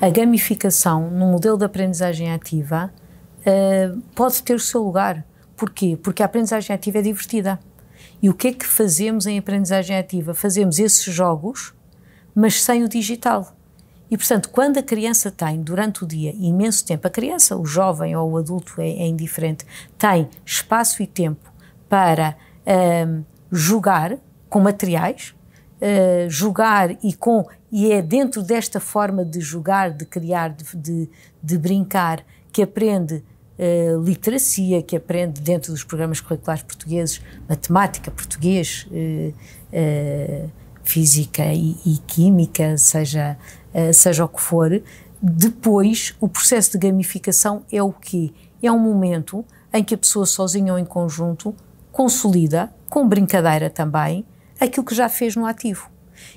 a gamificação no modelo de aprendizagem ativa uh, pode ter o seu lugar. Porquê? Porque a aprendizagem ativa é divertida. E o que é que fazemos em aprendizagem ativa? Fazemos esses jogos, mas sem o digital. E, portanto, quando a criança tem, durante o dia, imenso tempo, a criança, o jovem ou o adulto é, é indiferente, tem espaço e tempo para um, eh, jogar com materiais, eh, jogar e com e é dentro desta forma de jogar, de criar, de, de, de brincar que aprende uh, literacia, que aprende dentro dos programas curriculares portugueses matemática, português, uh, física e, e, química, seja seja o que for. Depois, o processo de gamificação é o quê? É um momento em que a pessoa sozinha ou em conjunto consolida, com brincadeira também, aquilo que já fez no ativo.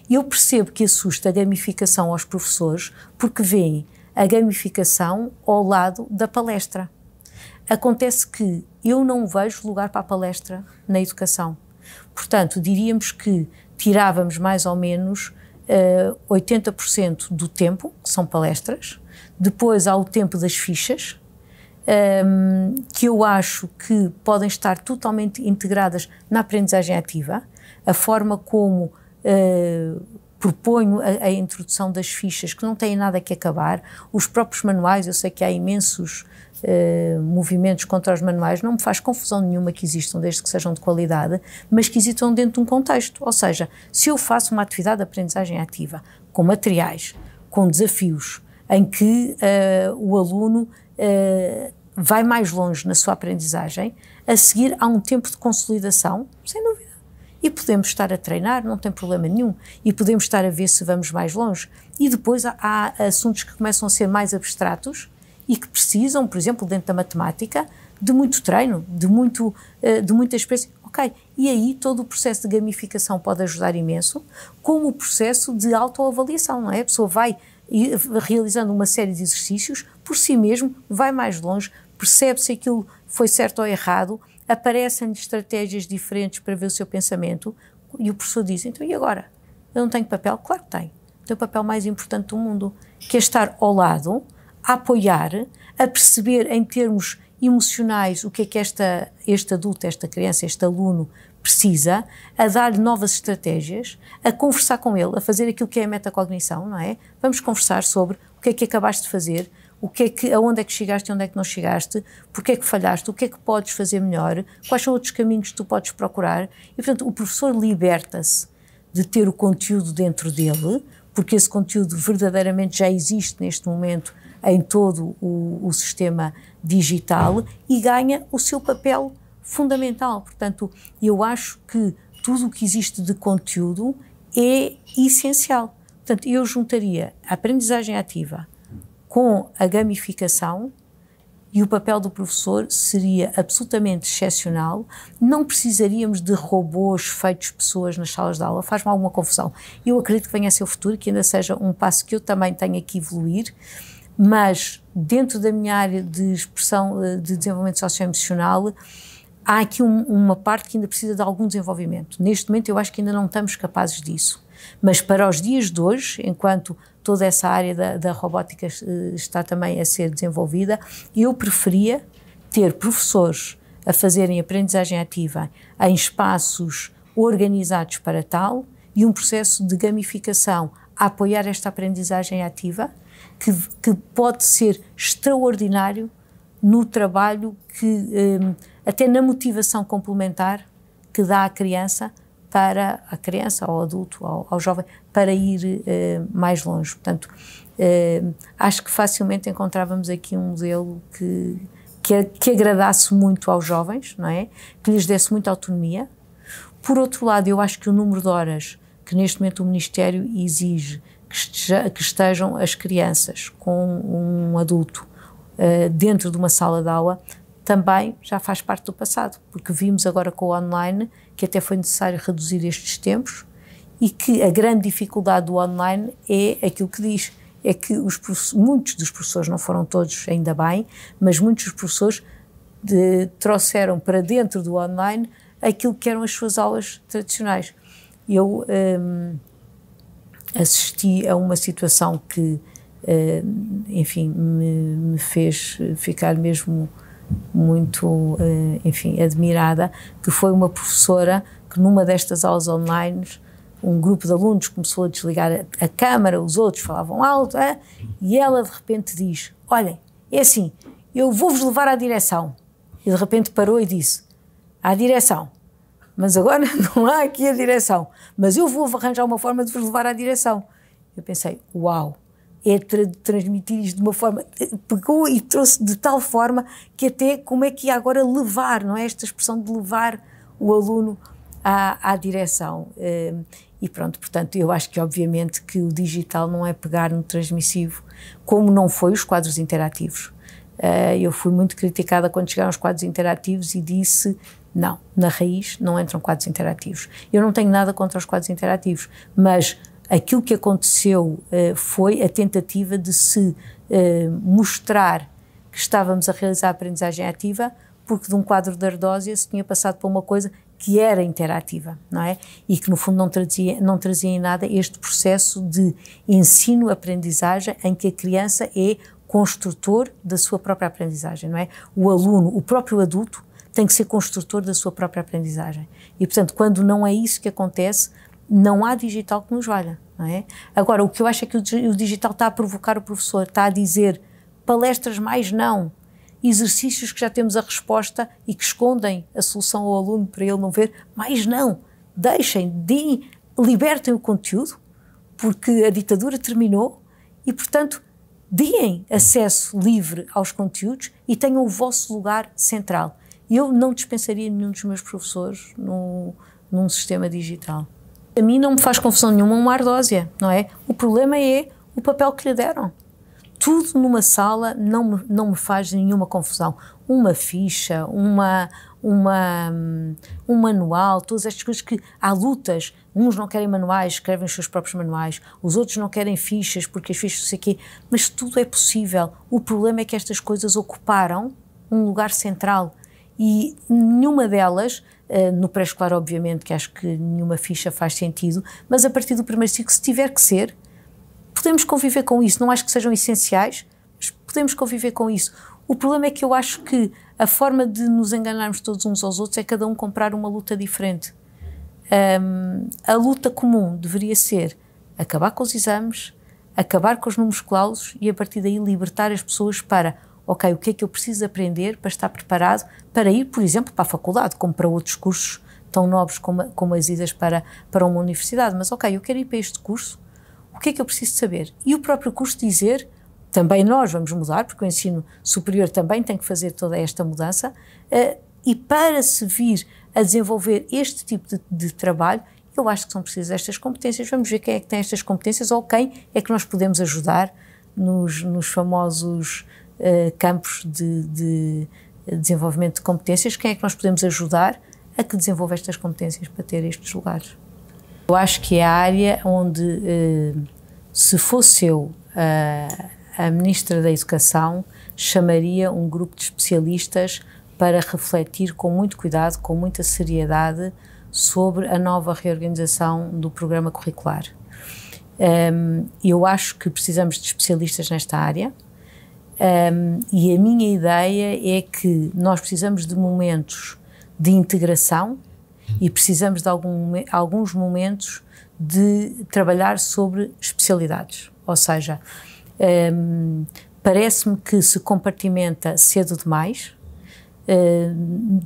E eu percebo que assusta a gamificação aos professores porque veem a gamificação ao lado da palestra. Acontece que eu não vejo lugar para a palestra na educação. Portanto, diríamos que tirávamos mais ou menos uh, eh, 80% do tempo, que são palestras, depois há o tempo das fichas, um, ehm, que eu acho que podem estar totalmente integradas na aprendizagem ativa a forma como uh, proponho a, a, introdução das fichas, que não têm nada que acabar, os próprios manuais, eu sei que há imensos uh, movimentos contra os manuais, não me faz confusão nenhuma que existam, desde que sejam de qualidade, mas que existam dentro de um contexto. Ou seja, se eu faço uma atividade de aprendizagem ativa, com materiais, com desafios, em que uh, o aluno uh, vai mais longe na sua aprendizagem, a seguir há um tempo de consolidação, sem dúvida e podemos estar a treinar, não tem problema nenhum. E podemos estar a ver se vamos mais longe. E depois há, assuntos que começam a ser mais abstratos e que precisam, por exemplo, dentro da matemática, de muito treino, de, muito, eh, de muita experiência. Ok, e aí todo o processo de gamificação pode ajudar imenso, como o processo de autoavaliação, não é? A pessoa vai eh, realizando uma série de exercícios por si mesmo, vai mais longe, percebe se aquilo foi certo ou errado, aparecem estratégias diferentes para ver o seu pensamento e o professor diz, então e agora? Eu não tenho papel? Claro que tenho. Tem o papel mais importante do mundo, que é estar ao lado, a apoiar, a perceber em termos emocionais o que é que esta, este adulto, esta criança, este aluno precisa, a dar-lhe novas estratégias, a conversar com ele, a fazer aquilo que é a metacognição, não é? Vamos conversar sobre o que é que acabaste de fazer, o que é que, aonde é que chegaste e onde é que não chegaste, porque é que falhaste, o que é que podes fazer melhor, quais são outros caminhos que tu podes procurar. E, portanto, o professor liberta-se de ter o conteúdo dentro dele, porque esse conteúdo verdadeiramente já existe neste momento em todo o, o sistema digital e ganha o seu papel fundamental. Portanto, eu acho que tudo o que existe de conteúdo é essencial. Portanto, eu juntaria a aprendizagem ativa, com a gamificação e o papel do professor seria absolutamente excepcional. Não precisaríamos de robôs feitos pessoas nas salas de aula, faz-me alguma confusão. Eu acredito que venha a ser o futuro, que ainda seja um passo que eu também tenha que evoluir, mas dentro da minha área de expressão eh, de desenvolvimento socioemocional, há aqui um, uma parte que ainda precisa de algum desenvolvimento. Neste momento, eu acho que ainda não estamos capazes disso. Mas para os dias de hoje, enquanto toda essa área da, da robótica eh, está também a ser desenvolvida, eu preferia ter professores a fazerem aprendizagem ativa em espaços organizados para tal e um processo de gamificação a apoiar esta aprendizagem ativa, que, que pode ser extraordinário no trabalho que, eh, até na motivação complementar que dá à criança para a criança, ao adulto, ao, ao jovem, para ir uh, mais longe. Portanto, uh, acho que facilmente encontrávamos aqui um modelo que, que, que, agradasse muito aos jovens, não é? Que lhes desse muita autonomia. Por outro lado, eu acho que o número de horas que neste momento o Ministério exige que, esteja, que estejam as crianças com um adulto uh, dentro de uma sala de aula também já faz parte do passado, porque vimos agora com o online que até foi necessário reduzir estes tempos e que a grande dificuldade do online é aquilo que diz, é que os, muitos dos professores, não foram todos ainda bem, mas muitos dos professores de, trouxeram para dentro do online aquilo que eram as suas aulas tradicionais. Eu hum, assisti a uma situação que, hum, enfim, me, me, fez ficar mesmo muito, eh, enfim, admirada, que foi uma professora que numa destas aulas online um grupo de alunos começou a desligar a, a câmara, os outros falavam alto, é? e ela de repente diz: Olhem, é assim, eu vou-vos levar à direção. E de repente parou e disse: À direção. Mas agora não há aqui a direção. Mas eu vou arranjar uma forma de vos levar à direção. Eu pensei: Uau! é tra transmitir isto de uma forma. Eh, pegou e trouxe de tal forma que, até como é que ia agora levar, não é? Esta expressão de levar o aluno à, à direção. Eh, e pronto, portanto, eu acho que obviamente que o digital não é pegar no transmissivo, como não foi os quadros interativos. Eh, eu fui muito criticada quando chegaram os quadros interativos e disse não, na raiz não entram quadros interativos. Eu não tenho nada contra os quadros interativos, mas Aquilo que aconteceu eh, foi a tentativa de se eh, mostrar que estávamos a realizar a aprendizagem ativa, porque de um quadro de ardósia se tinha passado para uma coisa que era interativa, não é? E que no fundo não trazia, não trazia em nada este processo de ensino-aprendizagem em que a criança é construtor da sua própria aprendizagem, não é? O aluno, o próprio adulto, tem que ser construtor da sua própria aprendizagem. E portanto, quando não é isso que acontece, não há digital que nos valha. Não é? Agora, o que eu acho é que o digital está a provocar o professor, está a dizer palestras mais não, exercícios que já temos a resposta e que escondem a solução ao aluno para ele não ver, mais não, deixem, deem, libertem o conteúdo, porque a ditadura terminou e, portanto, deem acesso livre aos conteúdos e tenham o vosso lugar central. Eu não dispensaria nenhum dos meus professores no num sistema digital. A mim não me faz confusão nenhuma uma ardósia, não é? O problema é o papel que lhe deram. Tudo numa sala não me, não me faz nenhuma confusão. Uma ficha, uma, uma, um manual, todas estas coisas que há lutas. Uns não querem manuais, escrevem os seus próprios manuais. Os outros não querem fichas, porque as fichas não sei o quê. Mas tudo é possível. O problema é que estas coisas ocuparam um lugar central e nenhuma delas eh, no pré-escolar, obviamente, que acho que nenhuma ficha faz sentido, mas a partir do primeiro ciclo, se tiver que ser, podemos conviver com isso. Não acho que sejam essenciais, mas podemos conviver com isso. O problema é que eu acho que a forma de nos enganarmos todos uns aos outros é cada um comprar uma luta diferente. Um, a luta comum deveria ser acabar com os exames, acabar com os números clausos e a partir daí libertar as pessoas para ok, o que é que eu preciso aprender para estar preparado para ir, por exemplo, para a faculdade, como para outros cursos tão nobres como, como as idas para, para uma universidade. Mas, ok, eu quero ir para este curso, o que é que eu preciso saber? E o próprio curso dizer, também nós vamos mudar, porque o ensino superior também tem que fazer toda esta mudança, eh, e para se vir a desenvolver este tipo de, de trabalho, eu acho que são precisas estas competências. Vamos ver quem é que tem estas competências ou quem é que nós podemos ajudar nos, nos famosos eh, campos de, de, desenvolvimento de competências, quem é que nós podemos ajudar a que desenvolva estas competências para ter estes lugares? Eu acho que é a área onde, eh, se fosse eu eh, a Ministra da Educação, chamaria um grupo de especialistas para refletir com muito cuidado, com muita seriedade, sobre a nova reorganização do programa curricular. Um, ehm, eu acho que precisamos de especialistas nesta área. Um, e a minha ideia é que nós precisamos de momentos de integração e precisamos de algum, alguns momentos de trabalhar sobre especialidades. Ou seja, um, parece-me que se compartimenta cedo demais. Um,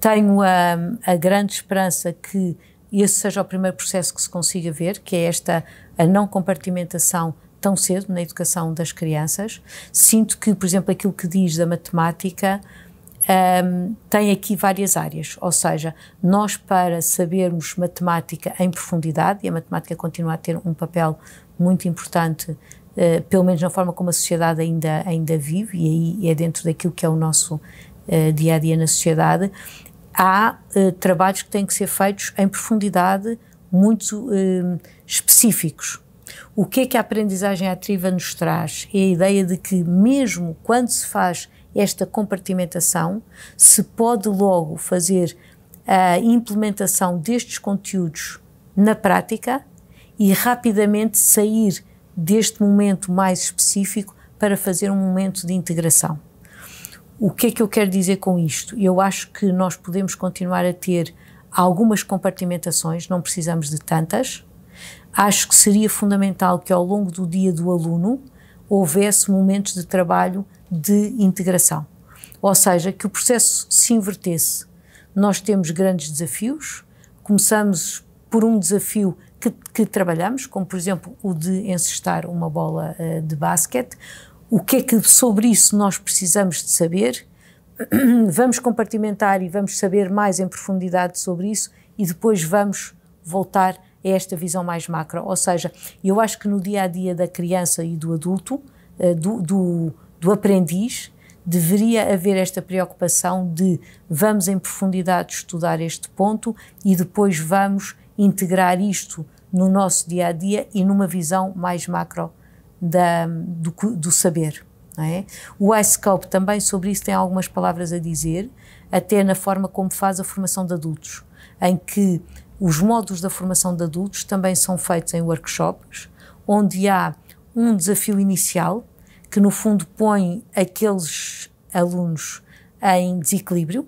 tenho a, a, grande esperança que esse seja o primeiro processo que se consiga ver, que é esta a não compartimentação tão cedo na educação das crianças. Sinto que, por exemplo, aquilo que diz da matemática um, tem aqui várias áreas, ou seja, nós para sabermos matemática em profundidade, e a matemática continua a ter um papel muito importante, uh, pelo menos na forma como a sociedade ainda, ainda vive, e aí é dentro daquilo que é o nosso dia a dia na sociedade, há uh, trabalhos que têm que ser feitos em profundidade muito hum, específicos. O que é que a aprendizagem ativa nos traz? É a ideia de que, mesmo quando se faz esta compartimentação, se pode logo fazer a implementação destes conteúdos na prática e rapidamente sair deste momento mais específico para fazer um momento de integração. O que é que eu quero dizer com isto? Eu acho que nós podemos continuar a ter algumas compartimentações, não precisamos de tantas, acho que seria fundamental que ao longo do dia do aluno houvesse momentos de trabalho de integração. Ou seja, que o processo se invertesse. Nós temos grandes desafios, começamos por um desafio que, que trabalhamos, como por exemplo o de encestar uma bola uh, de basquete. O que é que sobre isso nós precisamos de saber? Vamos compartimentar e vamos saber mais em profundidade sobre isso e depois vamos voltar a é esta visão mais macro. Ou seja, eu acho que no dia a dia da criança e do adulto, eh, do, do, do aprendiz, deveria haver esta preocupação de vamos em profundidade estudar este ponto e depois vamos integrar isto no nosso dia a dia e numa visão mais macro da, do, do, saber. É? O iScope também sobre isso tem algumas palavras a dizer, até na forma como faz a formação de adultos, em que os módulos da formação de adultos também são feitos em workshops, onde há um desafio inicial, que no fundo põe aqueles alunos em desequilíbrio.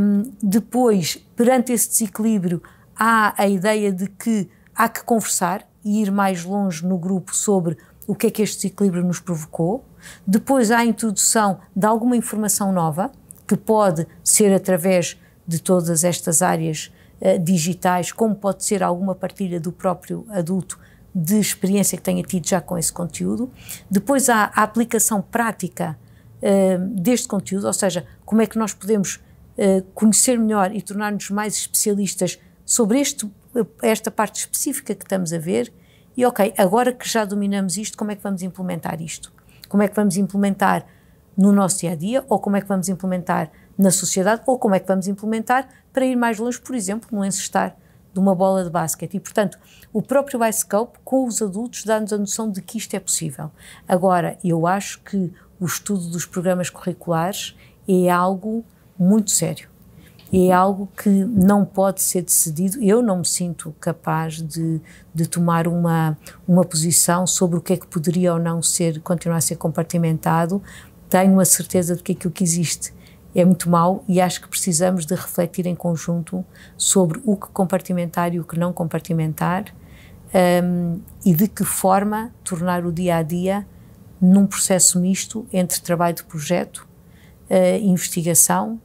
Um, depois, perante esse desequilíbrio, há a ideia de que há que conversar e ir mais longe no grupo sobre o que é que este desequilíbrio nos provocou. Depois, há a introdução de alguma informação nova, que pode ser através de todas estas áreas eh, digitais, como pode ser alguma partilha do próprio adulto de experiência que tenha tido já com esse conteúdo. Depois há a aplicação prática uh, deste conteúdo, ou seja, como é que nós podemos uh, conhecer melhor e tornar-nos mais especialistas sobre este, esta parte específica que estamos a ver. E ok, agora que já dominamos isto, como é que vamos implementar isto? Como é que vamos implementar no nosso dia a dia ou como é que vamos implementar na sociedade ou como é que vamos implementar para ir mais longe, por exemplo, no encestar de uma bola de basquete. E, portanto, o próprio iScope, com os adultos, dá-nos a noção de que isto é possível. Agora, eu acho que o estudo dos programas curriculares é algo muito sério. É algo que não pode ser decidido. Eu não me sinto capaz de, de tomar uma, uma posição sobre o que é que poderia ou não ser, continuar a ser compartimentado. Tenho a certeza de que aquilo que existe é muito mau e acho que precisamos de refletir em conjunto sobre o que compartimentar e o que não compartimentar um, e de que forma tornar o dia a dia num processo misto entre trabalho de projeto, uh, investigação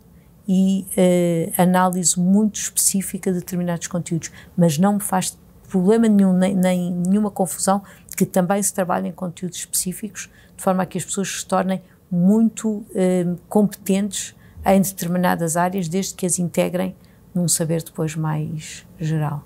e uh, análise muito específica de determinados conteúdos, mas não me faz problema nenhum, nem, nem nenhuma confusão que também se trabalhem conteúdos específicos, de forma a que as pessoas se tornem muito hum, competentes em determinadas áreas, desde que as integrem num saber depois mais geral.